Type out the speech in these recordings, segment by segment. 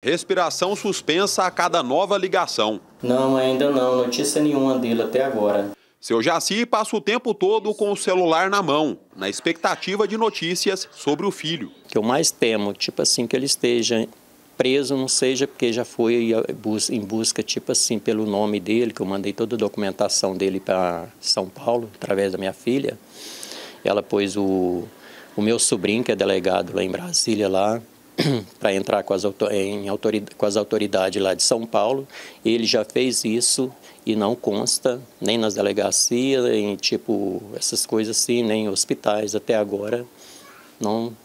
Respiração suspensa a cada nova ligação. Não, ainda não, notícia nenhuma dele até agora. Seu Jaci passa o tempo todo com o celular na mão, na expectativa de notícias sobre o filho. O que eu mais temo, tipo assim, que ele esteja preso, não seja porque já foi em busca, tipo assim, pelo nome dele, que eu mandei toda a documentação dele para São Paulo, através da minha filha. Ela pôs o, o meu sobrinho, que é delegado lá em Brasília, lá, para entrar com as, em com as autoridades lá de São Paulo. Ele já fez isso e não consta nem nas delegacias, em tipo essas coisas assim, nem em hospitais até agora. Não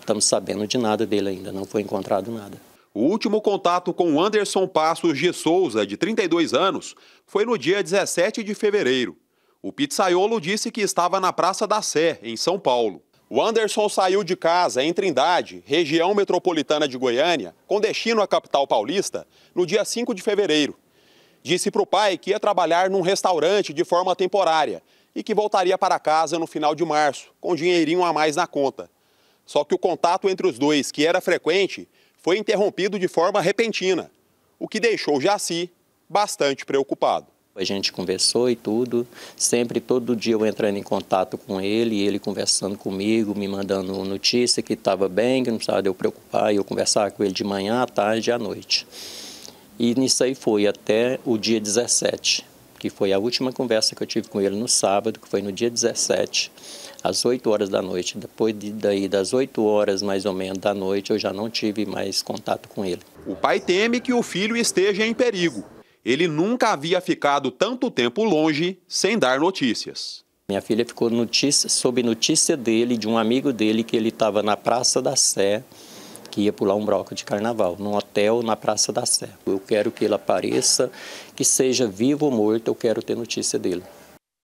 estamos sabendo de nada dele ainda, não foi encontrado nada. O último contato com Anderson Passos de Souza, de 32 anos, foi no dia 17 de fevereiro. O pizzaiolo disse que estava na Praça da Sé, em São Paulo. O Anderson saiu de casa em Trindade, região metropolitana de Goiânia, com destino à capital paulista, no dia 5 de fevereiro. Disse para o pai que ia trabalhar num restaurante de forma temporária e que voltaria para casa no final de março, com dinheirinho a mais na conta. Só que o contato entre os dois, que era frequente, foi interrompido de forma repentina, o que deixou Jaci bastante preocupado. A gente conversou e tudo. Sempre, todo dia eu entrando em contato com ele, ele conversando comigo, me mandando notícia que estava bem, que não precisava de eu preocupar. E eu conversava com ele de manhã, à tarde e à noite. E nisso aí foi até o dia 17, que foi a última conversa que eu tive com ele no sábado, que foi no dia 17, às 8 horas da noite. Depois de, daí, das 8 horas mais ou menos da noite, eu já não tive mais contato com ele. O pai teme que o filho esteja em perigo ele nunca havia ficado tanto tempo longe sem dar notícias. Minha filha ficou notícia, sob notícia dele, de um amigo dele, que ele estava na Praça da Sé, que ia pular um broco de carnaval, num hotel na Praça da Sé. Eu quero que ele apareça, que seja vivo ou morto, eu quero ter notícia dele.